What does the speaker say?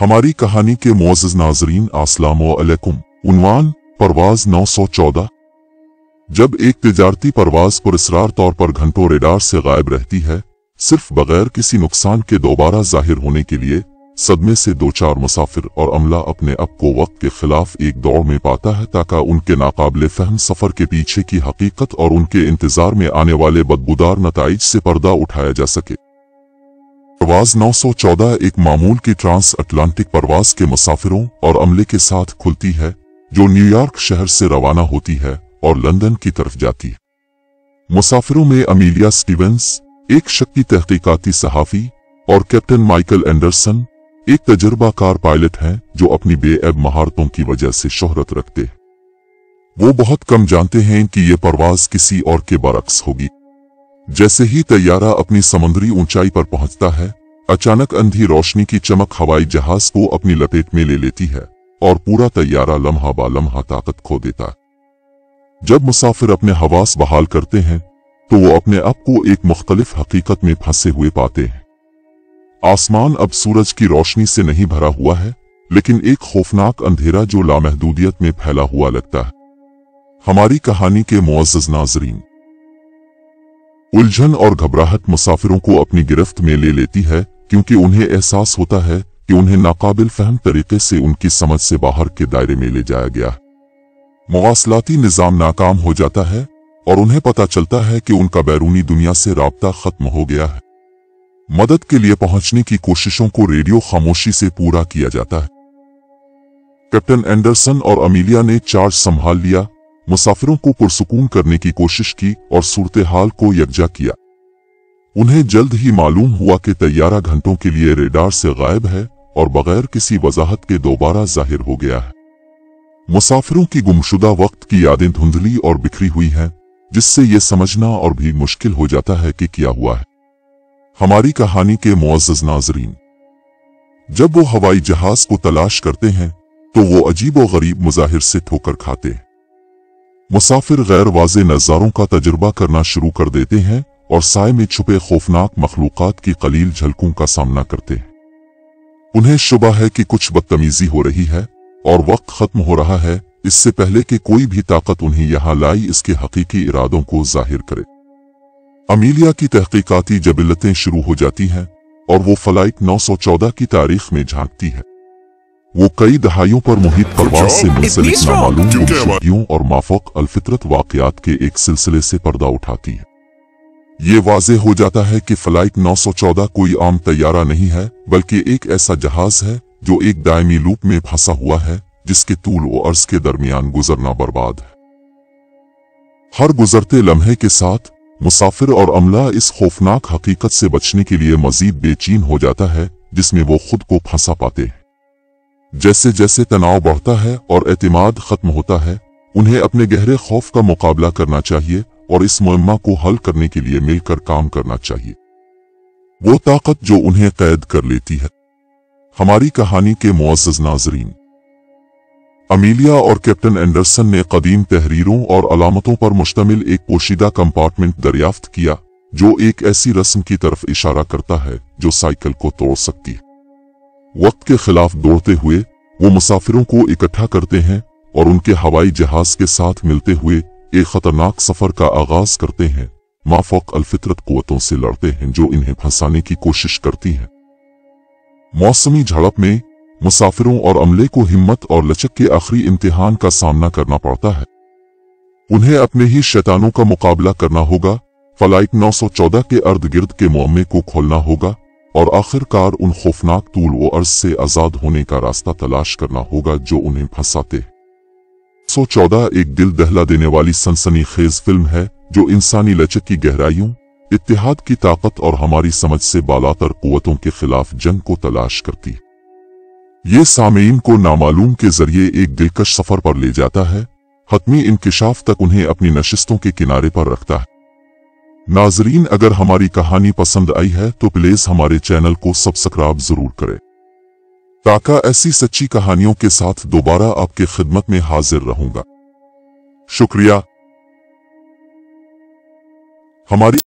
हमारी कहानी के मोज नाजरीन असलकुम उनवान परवाज 914 जब एक तजारती परवाज पर इसरार तौर पर घंटों रेडार से गायब रहती है सिर्फ बगैर किसी नुकसान के दोबारा जाहिर होने के लिए सदमे से दो चार मुसाफिर और अमला अपने अब को वक्त के खिलाफ एक दौड़ में पाता है ताकि उनके नाकबले फहम सफर के पीछे की हकीकत और उनके इंतजार में आने वाले बदबूदार नतज से पर्दा उठाया जा सके प्रवास 914 एक मामूल की ट्रांस अटलांटिक प्रवास के मुसाफिरों और अमले के साथ खुलती है जो न्यूयॉर्क शहर से रवाना होती है और लंदन की तरफ जाती है मुसाफिरों में अमीलिया स्टीवेंस एक शक्ति तहकीकती सहाफ़ी और कैप्टन माइकल एंडरसन एक तजर्बाकार पायलट हैं जो अपनी बेअब महारतों की वजह से शोहरत रखते हैं वो बहुत कम जानते हैं कि यह परवाज किसी और के बरक्स होगी जैसे ही तैयारा अपनी समुद्री ऊंचाई पर पहुंचता है अचानक अंधी रोशनी की चमक हवाई जहाज को अपनी लपेट में ले लेती है और पूरा तैयारा लम्हा बा लम्हा ताकत खो देता है जब मुसाफिर अपने हवास बहाल करते हैं तो वो अपने आप को एक मुख्तलिफ हकीकत में फंसे हुए पाते हैं आसमान अब सूरज की रोशनी से नहीं भरा हुआ है लेकिन एक खौफनाक अंधेरा जो लामहदूदियत में फैला हुआ लगता है हमारी कहानी के मुआज नाजरीन उलझन और घबराहट मुसाफिरों को अपनी गिरफ्त में ले लेती है क्योंकि उन्हें एहसास होता है कि उन्हें नाकाबिल फहम तरीके से उनकी समझ से बाहर के दायरे में ले जाया गया मवासलाती निज़ाम नाकाम हो जाता है और उन्हें पता चलता है कि उनका बैरूनी दुनिया से रबता खत्म हो गया है मदद के लिए पहुंचने की कोशिशों को रेडियो खामोशी से पूरा किया जाता है कैप्टन एंडरसन और अमीलिया ने चार्ज संभाल लिया मुसाफिरों को पुरसकून करने की कोशिश की और सूरत हाल को यकजा किया उन्हें जल्द ही मालूम हुआ कि तैयारा घंटों के लिए रेडार से गायब है और बगैर किसी वजाहत के दोबारा जाहिर हो गया है मुसाफिरों की गुमशुदा वक्त की यादें धुंधली और बिखरी हुई हैं जिससे ये समझना और भी मुश्किल हो जाता है कि क्या हुआ है हमारी कहानी के मुआज नाजरीन जब वो हवाई जहाज को तलाश करते हैं तो वो अजीब व गरीब मुजाहिर से ठोकर खाते हैं मुसाफिर गैर वाज नज़ारों का तजुर्बा करना शुरू कर देते हैं और साय में छुपे खौफनाक मखलूक की कलील झलकों का सामना करते हैं उन्हें शुबा है कि कुछ बदतमीजी हो रही है और वक्त खत्म हो रहा है इससे पहले कि कोई भी ताकत उन्हें यहां लाई इसके हकीकी इरादों को जाहिर करे अमीलिया की तहकीकती जबिलतें शुरू हो जाती हैं और वो फलाइट 914 की तारीख में झांकती है वो कई दहाइयों पर मुहित परवास से मुंसलिक नामालूम गुमशुदगियों और माफक अलफितरत वाकयात के एक सिलसिले से पर्दा उठाती है ये वाजे हो जाता है कि फ्लाइट 914 कोई आम तैयारा नहीं है बल्कि एक ऐसा जहाज है जो एक दायमी लूप में फंसा हुआ है जिसके तूल व अर्ज के दरमियान गुजरना बर्बाद है हर गुजरते लम्हे के साथ मुसाफिर और अमला इस खौफनाक हकीकत से बचने के लिए मजीद बेचीन हो जाता है जिसमें वो खुद को फंसा पाते हैं जैसे जैसे तनाव बढ़ता है और एतमाद खत्म होता है उन्हें अपने गहरे खौफ का मुकाबला करना चाहिए और इस मुहिमा को हल करने के लिए मिलकर काम करना चाहिए वो ताकत जो उन्हें कैद कर लेती है हमारी कहानी के मुआज नाजरीन अमीलिया और कैप्टन एंडरसन ने कदीम तहरीरों और अलामतों पर मुश्तमिल एक पोशीदा कंपार्टमेंट दरियाफ्त किया जो एक ऐसी रस्म की तरफ इशारा करता है जो साइकिल को तोड़ सकती है वक्त के खिलाफ दौड़ते हुए वो मुसाफिरों को इकट्ठा करते हैं और उनके हवाई जहाज के साथ मिलते हुए एक खतरनाक सफर का आगाज करते हैं माफोक अलफितरत कुतों से लड़ते हैं जो इन्हें फंसाने की कोशिश करती है मौसमी झड़प में मुसाफिरों और अमले को हिम्मत और लचक के आखिरी इम्तिहान का सामना करना पड़ता है उन्हें अपने ही शैतानों का मुकाबला करना होगा फलाइट 914 के अर्द गिर्द के मुआमे को खोलना होगा और आखिरकार उन खौफनाक तूल व अर्ज से आजाद होने का रास्ता तलाश करना होगा जो उन्हें फंसाते सो चौदह एक दिल दहला देने वाली सनसनी खेज फिल्म है जो इंसानी लचक की गहराइयों इतिहाद की ताकत और हमारी समझ से बालातर कुतों के खिलाफ जंग को तलाश करती ये सामीन को नामालूम के जरिए एक दिलकश सफर पर ले जाता है हतमी इंकशाफ तक उन्हें अपनी नशस्तों के किनारे पर रखता है नाजरीन अगर हमारी कहानी पसंद आई है तो प्लीज हमारे चैनल को सब्सक्राइब जरूर करें ताका ऐसी सच्ची कहानियों के साथ दोबारा आपके खिदमत में हाजिर रहूंगा शुक्रिया हमारी